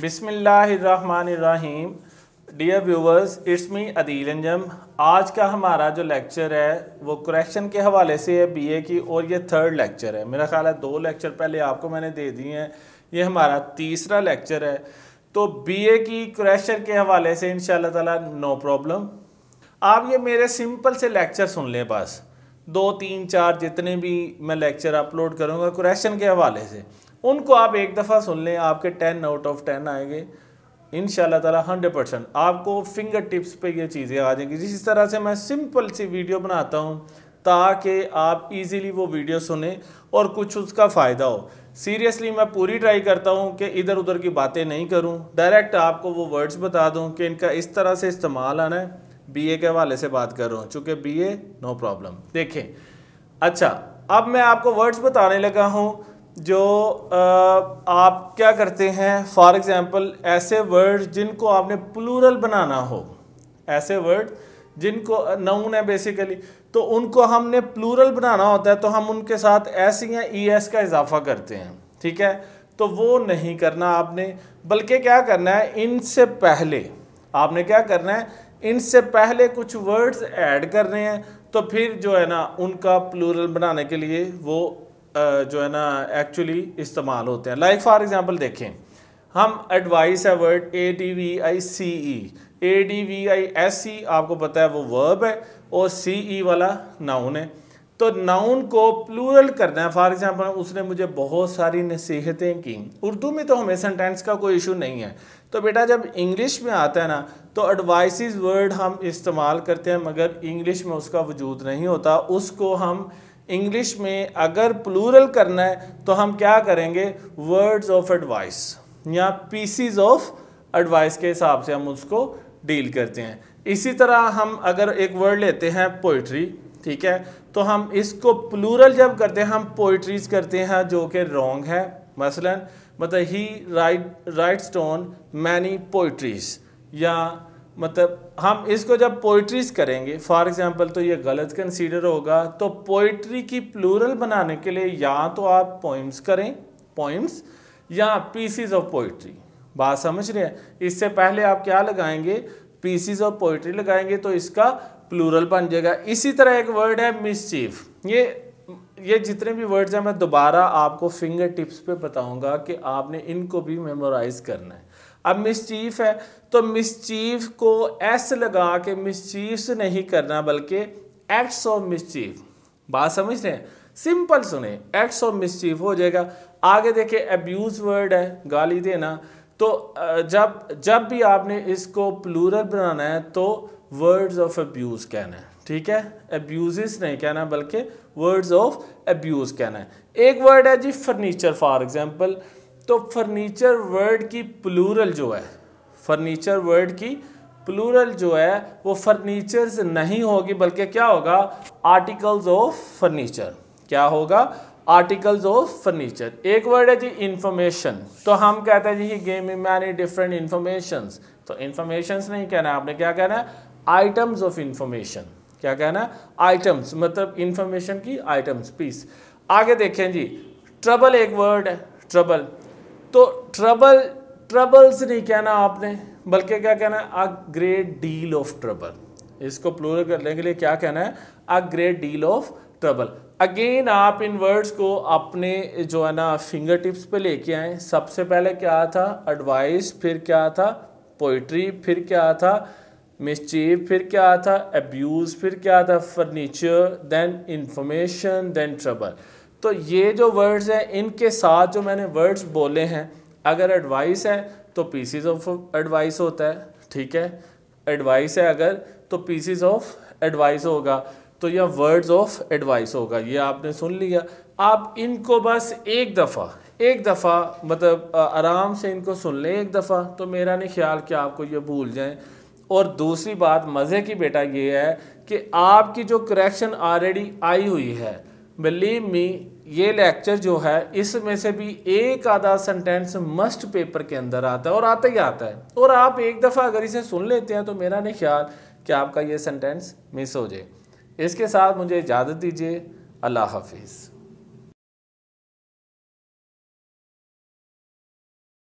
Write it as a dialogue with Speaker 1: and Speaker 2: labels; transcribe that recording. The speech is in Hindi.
Speaker 1: बिसमीम dear viewers it's me Adeel Anjum आज का हमारा जो लेक्चर है वो करेक्शन के हवाले से है बीए की और ये थर्ड लेक्चर है मेरा ख्याल है दो लेक्चर पहले आपको मैंने दे दिए हैं ये हमारा तीसरा लेक्चर है तो बीए की करेक्शन के हवाले से इन ताला नो प्रॉब्लम आप ये मेरे सिंपल से लेक्चर सुन लें बस दो तीन चार जितने भी मैं लेक्चर अपलोड करूँगा करेक्शन के हवाले से उनको आप एक दफ़ा सुन लें आपके टेन आउट ऑफ टेन आएंगे इन ताला हंड्रेड परसेंट आपको फिंगर टिप्स पे ये चीज़ें आ जाएंगी जिस तरह से मैं सिंपल सी वीडियो बनाता हूँ ताकि आप इजीली वो वीडियो सुने और कुछ उसका फ़ायदा हो सीरियसली मैं पूरी ट्राई करता हूँ कि इधर उधर की बातें नहीं करूँ डायरेक्ट आपको वो वर्ड्स बता दूँ कि इनका इस तरह से इस्तेमाल आना है बी के हवाले से बात कर रहा हूँ चूँकि बी नो प्रॉब्लम देखें अच्छा अब मैं आपको वर्ड्स बताने लगा हूँ जो आप क्या करते हैं फॉर एग्ज़ाम्पल ऐसे वर्ड जिनको आपने प्लूरल बनाना हो ऐसे वर्ड जिनको नाउन है बेसिकली तो उनको हमने प्लूरल बनाना होता है तो हम उनके साथ एस या ई एस का इजाफा करते हैं ठीक है तो वो नहीं करना आपने बल्कि क्या करना है इनसे पहले आपने क्या करना है इनसे पहले कुछ वर्ड्स ऐड करने हैं तो फिर जो है ना उनका प्लूरल बनाने के लिए वो जो है ना एक्चुअली इस्तेमाल होते हैं लाइक फॉर एग्ज़ाम्पल देखें हम एडवाइस है word A D V I C E A D V I S C आपको पता है वो वर्ब है और सी ई e वाला नाउन है तो नाउन को प्लूरल करना है फॉर एग्ज़ाम्पल उसने मुझे बहुत सारी नसीहतें की उर्दू में तो हमें सेंटेंस का कोई इशू नहीं है तो बेटा जब इंग्लिश में आता है ना तो एडवाइस वर्ड हम इस्तेमाल करते हैं मगर इंग्लिश में उसका वजूद नहीं होता उसको हम इंग्लिश में अगर प्लूरल करना है तो हम क्या करेंगे वर्ड्स ऑफ एडवाइस या पीसीज ऑफ एडवाइस के हिसाब से हम उसको डील करते हैं इसी तरह हम अगर एक वर्ड लेते हैं पोइट्री ठीक है तो हम इसको प्लूरल जब करते हैं हम पोइट्रीज करते हैं जो कि रॉन्ग है मसलन मतलब ही right right stone many poetries या मतलब हम इसको जब पोइट्रीज करेंगे फॉर एग्ज़ाम्पल तो ये गलत कंसीडर होगा तो पोइट्री की प्लूरल बनाने के लिए या तो आप पोइम्स करें पोइम्स या पीसीज ऑफ पोइट्री बात समझ रहे हैं इससे पहले आप क्या लगाएंगे पीसीज ऑफ पोइट्री लगाएंगे तो इसका प्लूरल बन जाएगा इसी तरह एक वर्ड है मिसचीफ ये ये जितने भी वर्ड्स हैं मैं दोबारा आपको फिंगर टिप्स पे बताऊंगा कि आपने इनको भी मेमोराइज करना है अब मिसचीफ है तो मिसचीफ को एस लगा के मिसचीफ से नहीं करना बल्कि एक्ट्स ऑफ मिसचीफ बात समझ रहे हैं सिंपल सुने एक्ट्स ऑफ मिसचीफ हो जाएगा आगे देखे एब्यूज वर्ड है गाली देना तो जब जब भी आपने इसको प्लूरल बनाना है तो वर्ड्स ऑफ अब्यूज़ कहना है ठीक है एब्यूज़ नहीं कहना बल्कि वर्ड्स ऑफ अब्यूज़ कहना है एक वर्ड है जी फर्नीचर फॉर एग्जांपल तो फर्नीचर वर्ड की प्लूरल जो है फर्नीचर वर्ड की प्लूरल जो है वो फर्नीचर्स नहीं होगी बल्कि क्या होगा आर्टिकल्स ऑफ फर्नीचर क्या होगा आर्टिकल्स ऑफ फर्नीचर एक वर्ड है जी इंफॉर्मेशन तो हम कहते हैं जी gave me many different information तो इंफॉर्मेशन नहीं कहना है आपने क्या कहना है आइटम्स ऑफ इंफॉर्मेशन क्या कहना है आइटम्स मतलब इंफॉर्मेशन की आइटम्स पीस आगे देखें जी ट्रबल एक वर्ड है ट्रबल तो ट्रबल ट्रबल्स नहीं कहना आपने बल्कि क्या कहना है a great deal of trouble इसको प्लोर करने के लिए क्या कहना है a great deal of trouble again आप इन वर्ड्स को अपने जो है ना फिंगर टिप्स पे लेके आए सबसे पहले क्या था एडवाइस फिर क्या था पोइट्री फिर क्या था मिसचीव फिर क्या था एब्यूज फिर क्या था furniture then information then trouble तो ये जो वर्ड्स हैं इनके साथ जो मैंने वर्ड्स बोले हैं अगर एडवाइस है तो पीसीज ऑफ एडवाइस होता है ठीक है एडवाइस है अगर तो पीसीज ऑफ एडवाइस होगा तो यह वर्ड्स ऑफ एडवाइस होगा ये आपने सुन लिया आप इनको बस एक दफ़ा एक दफ़ा मतलब आराम से इनको सुन लें एक दफ़ा तो मेरा नहीं ख्याल कि आपको ये भूल जाएं और दूसरी बात मज़े की बेटा ये है कि आपकी जो करेक्शन ऑलरेडी आई हुई है बिलीव मी ये लेक्चर जो है इसमें से भी एक आधा सेंटेंस मस्ट पेपर के अंदर आता है और आता ही आता है और आप एक दफ़ा अगर इसे सुन लेते हैं तो मेरा नहीं ख्याल कि आपका ये सेंटेंस मिस हो जाए इसके साथ मुझे इजाज़त दीजिए अल्लाह हाफिज़